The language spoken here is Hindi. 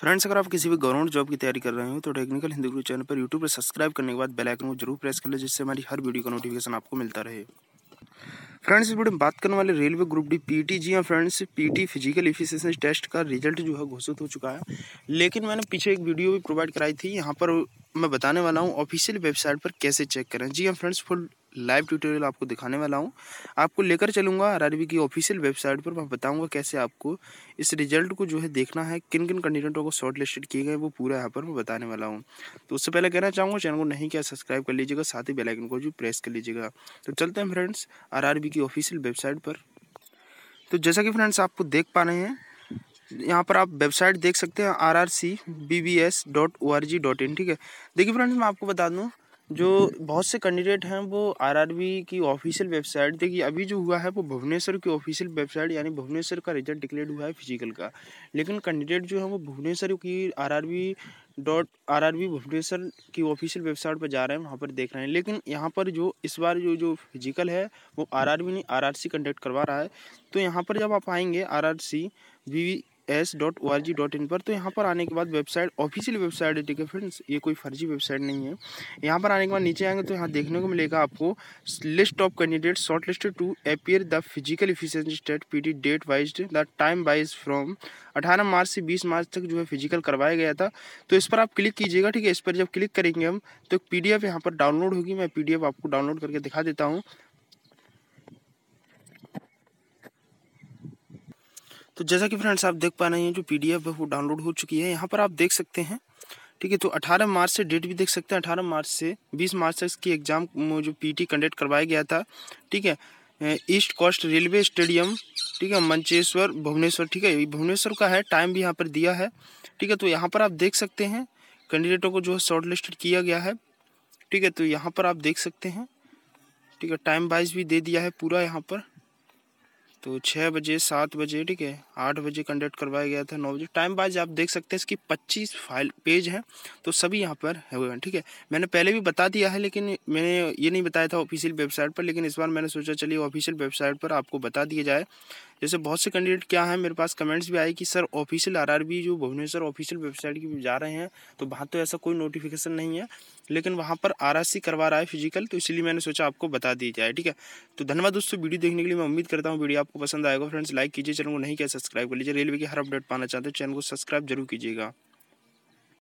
फ्रेंड्स अगर आप किसी भी गवर्नमेंट जॉब की तैयारी कर रहे हो तो टेक्निकल हिंदी गुरु चैनल पर यूट्यूब पर सब्सक्राइब करने के बाद बेल आइकन को जरूर प्रेस कर लें जिससे हमारी हर वीडियो का नोटिफिकेशन आपको मिलता रहे फ्रेंड्स इस वीडियो में बात करने वाले railway group D P T G हाँ friends P T physical efficiency test का रिजल्ट जो है घोषित हो चुका है लेकिन मैंने पीछे एक वीडियो भी प्रोवाइड कराई थी यहाँ पर मैं बताने वाला हूँ ऑफिशियल वेबसाइट पर कैसे चेक करें जी हाँ फ्रेंड्स फुल लाइव ट्यूटोरियल आपको दिखाने वाला हूँ आपको लेकर चलूँगा आर की ऑफिशियल वेबसाइट पर मैं बताऊँगा कैसे आपको इस रिजल्ट को जो है देखना है किन किन कैंडिडेटों को शॉर्ट लिस्टेड किए गए वो पूरा यहाँ पर मैं बताने वाला हूँ तो उससे पहले कहना चाहूँगा चैनल को नहीं किया सब्सक्राइब कर लीजिएगा साथ ही बेलाइकन को भी प्रेस कर लीजिएगा तो चलते हैं फ्रेंड्स आर की ऑफिशियल वेबसाइट पर तो जैसा कि फ्रेंड्स आपको देख पा रहे हैं यहाँ पर आप वेबसाइट देख सकते हैं R R C B B S dot O R G dot in ठीक है देखिए फ्रेंड्स मैं आपको बता दूँ जो बहुत से कैंडिडेट हैं वो आरआरबी की ऑफिशियल वेबसाइट देखिए अभी जो हुआ है वो भुवनेश्वर की ऑफिशियल वेबसाइट यानी भुवनेश्वर का रिजल्ट डिक्लेयर हुआ है फिजिकल का लेकिन कैंडिडेट जो है वो भुवनेश्वर की RRB dot R R B Bhubaneswar की ऑफिशियल वेबसाइट पर जा रहे हैं वहाँ पर देख रहे हैं लेकिन यहाँ पर जो इस बार जो जो फिजिकल है वो आर आर बी नहीं आर आर सी कंडक्ट करवा रहा है तो यहाँ पर जब आप आएंगे R R C V S dot O R G dot in पर तो यहाँ पर आने के बाद वेबसाइट ऑफिशियल वेबसाइट है ठीक है फ्रेंड्स ये कोई फर्जी वेबसाइट नहीं है यहाँ पर आने के बाद नीचे आएंगे तो यहाँ देखने को मिलेगा आपको list of candidate short list to appear the physical efficiency state P D date wise the time wise from अठारह मार्च से बीस मार्च तक जो है फिजिकल करवाया गया था तो इस पर आप क्लिक कीजिएगा ठीक है इस पर जब क्लिक करेंगे हम तो एक पी डी एफ यहाँ पर डाउनलोड होगी मैं पी डी एफ आपको डाउनलोड करके दिखा देता हूँ तो जैसा कि फ्रेंड्स आप देख पा रहे हैं जो पी है वो डाउनलोड हो चुकी है यहाँ पर आप देख सकते हैं ठीक है तो 18 मार्च से डेट भी देख सकते हैं 18 मार्च से 20 मार्च तक की एग्ज़ाम जो पीटी कंडक्ट करवाया गया था ठीक है ईस्ट कोस्ट रेलवे स्टेडियम ठीक है मंचेश्वर भुवनेश्वर ठीक है भुवनेश्वर का है टाइम भी यहाँ पर दिया है ठीक है तो यहाँ पर आप देख सकते हैं कैंडिडेटों को जो है शॉर्ट किया गया है ठीक है तो यहाँ पर आप देख सकते हैं ठीक है टाइम वाइज भी दे दिया है पूरा यहाँ पर तो छः बजे सात बजे ठीक है आठ बजे कंडक्ट करवाया गया था नौ बजे टाइम वाइज आप देख सकते हैं इसकी पच्चीस फाइल पेज हैं तो सभी यहाँ पर हुए हैं ठीक है मैंने पहले भी बता दिया है लेकिन मैंने ये नहीं बताया था ऑफिशियल वेबसाइट पर लेकिन इस बार मैंने सोचा चलिए ऑफिशियल वेबसाइट पर आपको बता दिया जाए जैसे बहुत से कैंडिडेट क्या है मेरे पास कमेंट्स भी आए कि सर ऑफिशियल आरआरबी जो भुवनेश्वर ऑफिशियल वेबसाइट की जा रहे हैं तो वहाँ तो ऐसा कोई नोटिफिकेशन नहीं है लेकिन वहाँ पर आर करवा रहा है फिजिकल तो इसलिए मैंने सोचा आपको बता दिया जाए ठीक है तो धन्यवाद दोस्तों वीडियो देखने के लिए मैं उम्मीद करता हूँ वीडियो आपको पसंद आएगा फ्रेंड्स लाइक कीजिए चैनल को नहीं किया सब्सक्राइब कर लीजिए रेलवे की हर अपडेट पाना चाहते हैं चैनल को सब्सक्राइब जरूर कीजिएगा